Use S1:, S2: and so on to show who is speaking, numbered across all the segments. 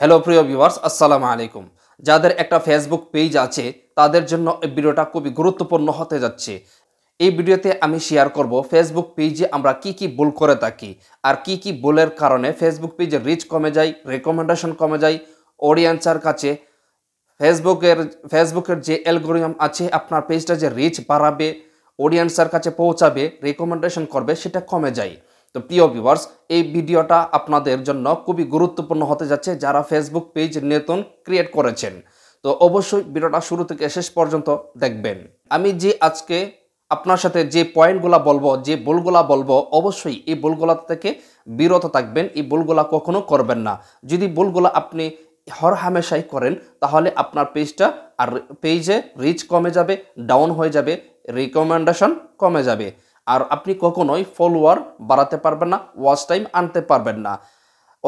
S1: Hello প্রিয় viewers আসসালামু আলাইকুম যাদের একটা ফেসবুক পেজ আছে তাদের জন্য এই ভিডিওটা খুবই গুরুত্বপূর্ণ হতে যাচ্ছে এই ভিডিওতে আমি শেয়ার করব ফেসবুক পেজে আমরা কি কি ভুল করে থাকি আর কি কি ভুলের কারণে ফেসবুক পেজে রিচ কমে যায় রেকমেন্ডেশন কমে যায় অডিয়েন্সের কাছে ফেসবুকের ফেসবুকের যে অ্যালগোরিয়াম আছে আপনার পেজটা যে রিচ বাড়াবে অডিয়েন্সের কাছে পৌঁছাবে রেকমেন্ডেশন করবে সেটা কমে যায় তো প্রিয় ভিউয়ার্স এই ভিডিওটা আপনাদের জন্য খুবই গুরুত্বপূর্ণ হতে যাচ্ছে যারা ফেসবুক পেজ নতুন ক্রিয়েট করেছেন তো অবশ্যই ভিডিওটা শুরু থেকে শেষ পর্যন্ত দেখবেন আমি যে আজকে আপনার সাথে যে পয়েন্টগুলা বলবো যে ভুলগুলা বলবো অবশ্যই এই বুলগুলা থেকে বিরত থাকবেন এই ভুলগুলা কখনো করবেন না যদি বুলগুলা আপনি হর হামেশাই করেন তাহলে আপনার পেজটা আর পেজে রিচ কমে যাবে ডাউন হয়ে যাবে রিকমেন্ডেশন কমে যাবে আর আপনি কখনোই ফলোয়ার বাড়াতে পারবেন না ওয়াচ টাইম আনতে পারবেন না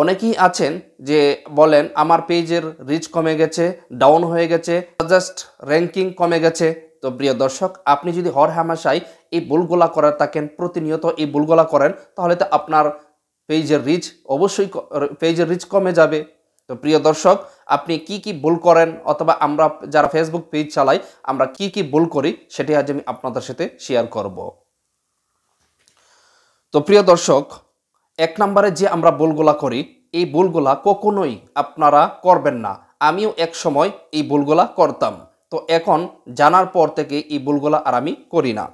S1: অনেকেই আছেন যে বলেন আমার পেজের রিচ কমে গেছে ডাউন হয়ে গেছে জাস্ট র্যাঙ্কিং কমে গেছে তো প্রিয় দর্শক আপনি যদি হর হামাশাই এই ভুলগুলা করে থাকেন প্রতিনিয়ত এই ভুলগুলা করেন তাহলে তো আপনার পেজের রিচ অবশ্যই পেজের রিচ কমে যাবে তো প্রিয় দর্শক আপনি কি কি ভুল করেন অথবা আমরা যারা ফেসবুক পেজ চালাই আমরা কি কি ভুল করি সেটি আজ আমি আপনাদের সাথে শেয়ার করব। তো প্রিয় দর্শক এক নম্বরে যে আমরা বোলগোলা করি এই বোলগোলা কখনোই আপনারা করবেন না আমিও এক সময় এই বোলগোলা করতাম তো এখন জানার পর থেকে এই বোলগোলা আর আমি করি না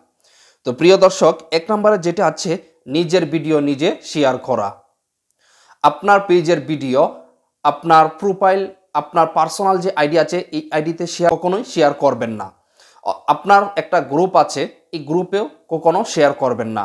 S1: তো প্রিয় দর্শক এক নম্বরে যেটা আছে নিজের ভিডিও নিজে শেয়ার করা আপনার পেজের ভিডিও আপনার প্রোফাইল আপনার পার্সোনাল যে আইডি আছে এই আইডিতে শেয়ার কখনোই শেয়ার করবেন না আপনার একটা গ্রুপ আছে এই গ্রুপেও কখনো শেয়ার করবেন না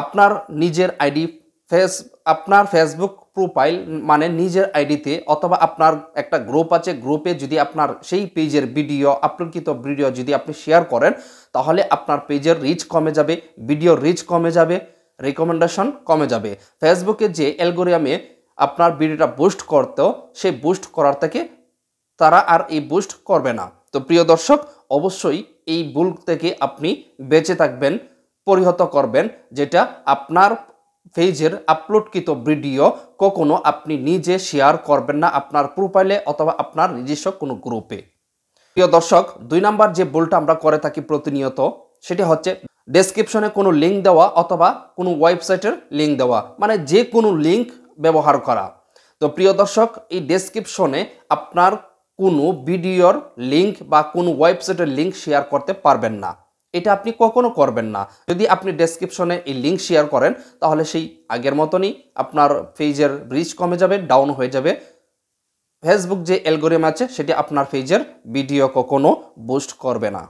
S1: আপনার নিজের আইডি ফেস আপনার ফেসবুক প্রোফাইল মানে নিজের আইডিতে অথবা আপনার একটা গ্রুপ আছে গ্রুপে যদি আপনার সেই পেজের ভিডিও আপলোডকৃত ভিডিও যদি আপনি শেয়ার করেন তাহলে আপনার পেজের রিচ কমে যাবে ভিডিও রিচ কমে যাবে রেকমেন্ডেশন কমে যাবে ফেসবুকে যে অ্যালগোরিয়ামে আপনার ভিডিওটা বুস্ট করতো সেই বুস্ট করার থেকে তারা আর এই বুস্ট করবে না তো প্রিয় দর্শক অবশ্যই এই ভুল থেকে আপনি বেঁচে থাকবেন পরিহত করবেন যেটা আপনার পেজের আপলোডকৃত ভিডিও কখনো আপনি নিজে শেয়ার করবেন না আপনার প্রোফাইলে অথবা আপনার নিজস্ব কোনো গ্রুপে প্রিয় দর্শক দুই নাম্বার যে বোলটা আমরা করে থাকি প্রতিনিয়ত সেটি হচ্ছে ডেসক্রিপশনে কোনো লিঙ্ক দেওয়া অথবা কোনো ওয়েবসাইটের লিঙ্ক দেওয়া মানে যে কোনো লিঙ্ক ব্যবহার করা তো প্রিয় দর্শক এই ডেসক্রিপশনে আপনার কোনো ভিডিওর লিঙ্ক বা কোনো ওয়েবসাইটের লিঙ্ক শেয়ার করতে পারবেন না এটা আপনি কখনো করবেন না যদি আপনি ডেসক্রিপশনে এই লিঙ্ক শেয়ার করেন তাহলে সেই আগের মতনই আপনার পেজের রিচ কমে যাবে ডাউন হয়ে যাবে ফেসবুক যে অ্যালগোরিম আছে সেটি আপনার পেজের ভিডিও কখনো বুস্ট করবে না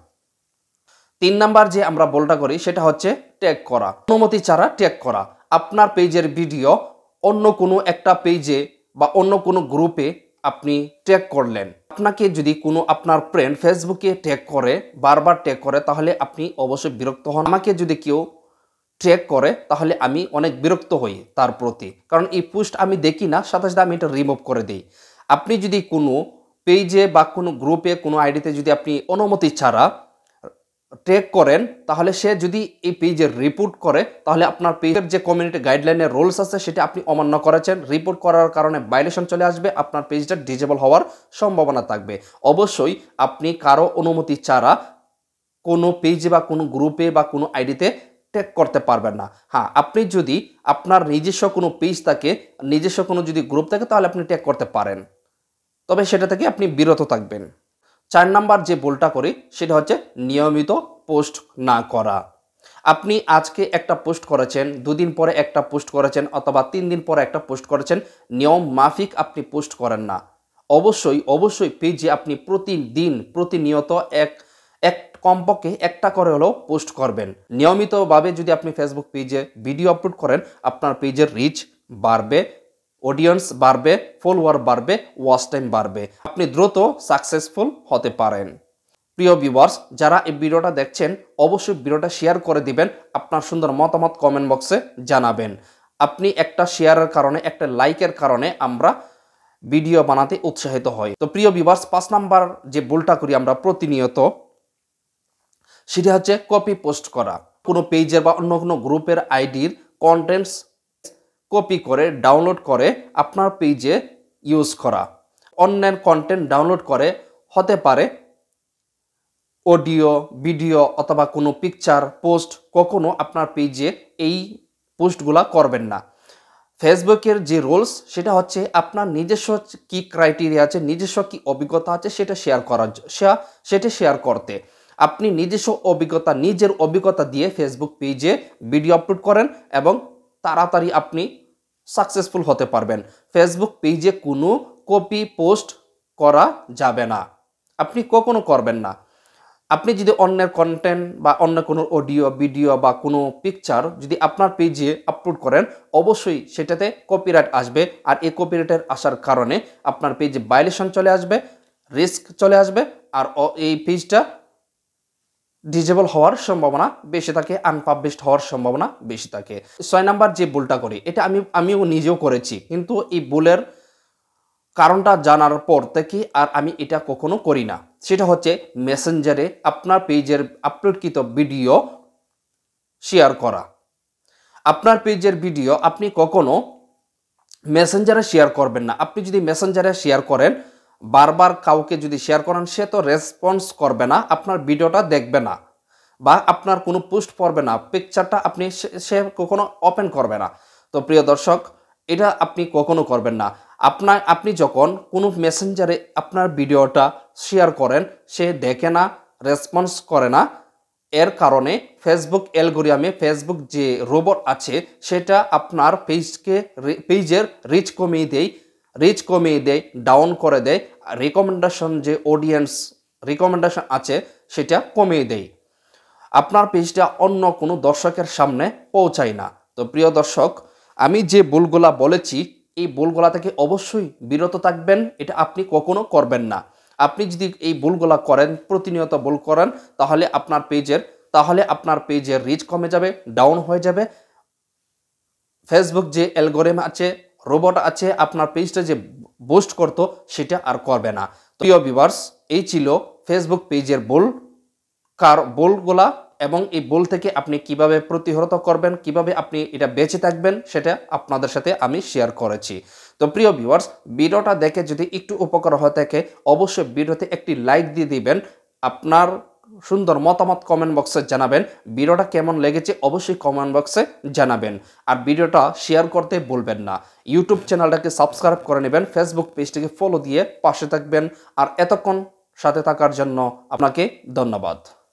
S1: তিন নাম্বার যে আমরা বলটা করি সেটা হচ্ছে ট্যাগ করা অনুমতি ছাড়া ট্যাগ করা আপনার পেজের ভিডিও অন্য কোনো একটা পেজে বা অন্য কোনো গ্রুপে আপনি ট্যাগ করলেন আপনাকে যদি কোনো আপনার ফ্রেন্ড ফেসবুকে ট্যাগ করে বারবার ট্যাগ করে তাহলে আপনি অবশ্যই বিরক্ত হন আমাকে যদি কেউ ট্র্যাক করে তাহলে আমি অনেক বিরক্ত হই তার প্রতি কারণ এই পোস্ট আমি দেখি না সাথে সাথে আমি এটা রিমুভ করে দিই আপনি যদি কোনো পেজে বা কোনো গ্রুপে কোনো আইডিতে যদি আপনি অনুমতি ছাড়া ট্রেক করেন তাহলে সে যদি এই পেজের রিপোর্ট করে তাহলে আপনার পেজের যে কমিউনিটি গাইডলাইনের রুলস আছে সেটা আপনি অমান্য করেছেন রিপোর্ট করার কারণে বাইলেশন চলে আসবে আপনার পেজটা ডিজেবল হওয়ার সম্ভাবনা থাকবে অবশ্যই আপনি কারো অনুমতি ছাড়া কোনো পেজে বা কোনো গ্রুপে বা কোনো আইডিতে ট্যাগ করতে পারবেন না হ্যাঁ আপনি যদি আপনার নিজস্ব কোনো পেজ থাকে নিজস্ব কোনো যদি গ্রুপ থাকে তাহলে আপনি ট্যাগ করতে পারেন তবে সেটা থেকে আপনি বিরত থাকবেন চার নাম্বার যে বোলটা করি সেটা হচ্ছে নিয়মিত পোস্ট না করা আপনি আজকে একটা পোস্ট করেছেন দুদিন পরে একটা পোস্ট করেছেন অথবা তিন দিন পরে একটা পোস্ট করেছেন নিয়ম মাফিক আপনি পোস্ট করেন না অবশ্যই অবশ্যই পেজে আপনি প্রতিদিন প্রতিনিয়ত এক এক কমপক্ষে একটা করে হলেও পোস্ট করবেন নিয়মিতভাবে যদি আপনি ফেসবুক পেজে ভিডিও আপলোড করেন আপনার পেজের রিচ বাড়বে অডিয়েন্স বাড়বে ফলোয়ার বাড়বে ওয়াচ টাইম বাড়বে আপনি দ্রুত সাকসেসফুল হতে পারেন প্রিয় ভিউয়ার্স যারা এই ভিডিওটা দেখছেন অবশ্যই ভিডিওটা শেয়ার করে দিবেন আপনার সুন্দর মতামত কমেন্ট বক্সে জানাবেন আপনি একটা শেয়ারের কারণে একটা লাইকের কারণে আমরা ভিডিও বানাতে উৎসাহিত হই তো প্রিয় ভিউয়ার্স পাঁচ নাম্বার যে ভুলটা করি আমরা প্রতিনিয়ত সেটা হচ্ছে কপি পোস্ট করা কোনো পেজের বা অন্য কোনো গ্রুপের আইডির কন্টেন্টস কপি করে ডাউনলোড করে আপনার পেজে ইউজ করা অনলাইন কন্টেন্ট ডাউনলোড করে হতে পারে অডিও ভিডিও অথবা কোনো পিকচার পোস্ট কখনো আপনার পেজে এই পোস্টগুলো করবেন না ফেসবুকের যে রোলস সেটা হচ্ছে আপনার নিজস্ব কি ক্রাইটেরিয়া আছে নিজস্ব কি অভিজ্ঞতা আছে সেটা শেয়ার করার সেটা শেয়ার করতে আপনি নিজস্ব অভিজ্ঞতা নিজের অভিজ্ঞতা দিয়ে ফেসবুক পেজে ভিডিও আপলোড করেন এবং তাড়াতাড়ি আপনি সাকসেসফুল হতে পারবেন ফেসবুক পেজে কোনো কপি পোস্ট করা যাবে না আপনি কখনো করবেন না আপনি যদি অন্যের কন্টেন্ট বা অন্য কোনো অডিও ভিডিও বা কোনো পিকচার যদি আপনার পেজে আপলোড করেন অবশ্যই সেটাতে কপিরাইট আসবে আর এই কপিরাইটের আসার কারণে আপনার পেজে ভায়োলেশন চলে আসবে রিস্ক চলে আসবে আর এই পেজটা ডিজেবল হওয়ার সম্ভাবনা বেশি থাকে আনপাবলিশড হওয়ার সম্ভাবনা বেশি থাকে ছয় নাম্বার যে ভুলটা করি এটা আমি আমিও নিজেও করেছি কিন্তু এই ভুলের কারণটা জানার পর থেকে আর আমি এটা কখনো করি না সেটা হচ্ছে মেসেঞ্জারে আপনার পেজের আপলোডকৃত ভিডিও শেয়ার করা আপনার পেজের ভিডিও আপনি কখনো মেসেঞ্জারে শেয়ার করবেন না আপনি যদি মেসেঞ্জারে শেয়ার করেন বারবার কাউকে যদি শেয়ার করেন সে তো রেসপন্স করবে না আপনার ভিডিওটা দেখবে না বা আপনার কোনো পোস্ট পড়বে না পিকচারটা আপনি সে কখনো ওপেন করবে না তো প্রিয় দর্শক এটা আপনি কখনো করবেন না আপনার আপনি যখন কোনো মেসেঞ্জারে আপনার ভিডিওটা শেয়ার করেন সে দেখে না রেসপন্স করে না এর কারণে ফেসবুক অ্যালগোরিয়ামে ফেসবুক যে রোবট আছে সেটা আপনার পেজকে পেজের রিচ কমিয়ে দেয় রিচ কমিয়ে দেয় ডাউন করে দেয় রেকমেন্ডেশন যে অডিয়েন্স রেকমেন্ডেশন আছে সেটা কমিয়ে দেয় আপনার পেজটা অন্য কোনো দর্শকের সামনে পৌঁছায় না তো প্রিয় দর্শক আমি যে বুলগুলা বলেছি এই বুলগুলা থেকে অবশ্যই বিরত থাকবেন এটা আপনি কখনো করবেন না আপনি যদি এই বুলগুলা করেন প্রতিনিয়ত ভুল করেন তাহলে আপনার পেজের তাহলে আপনার পেজের রিচ কমে যাবে ডাউন হয়ে যাবে ফেসবুক যে অ্যালগোরেম আছে রোবট আছে আপনার পেজটা যে বোস্ট করত সেটা আর করবে না প্রিয় ভিভার্স এই ছিল ফেসবুক পেজের বোল কার বোলগুলা এবং এই বোল থেকে আপনি কিভাবে প্রতিহত করবেন কিভাবে আপনি এটা বেঁচে থাকবেন সেটা আপনাদের সাথে আমি শেয়ার করেছি তো প্রিয় ভিউয়ার্স ভিডিওটা দেখে যদি একটু উপকার হয়ে থাকে অবশ্যই ভিডিওতে একটি লাইক দিয়ে দিবেন আপনার সুন্দর মতামত কমেন্ট বক্সে জানাবেন ভিডিওটা কেমন লেগেছে অবশ্যই কমেন্ট বক্সে জানাবেন আর ভিডিওটা শেয়ার করতে বলবেন না ইউটিউব চ্যানেলটাকে সাবস্ক্রাইব করে নেবেন ফেসবুক পেজটিকে ফলো দিয়ে পাশে থাকবেন আর এতক্ষণ সাথে থাকার জন্য আপনাকে ধন্যবাদ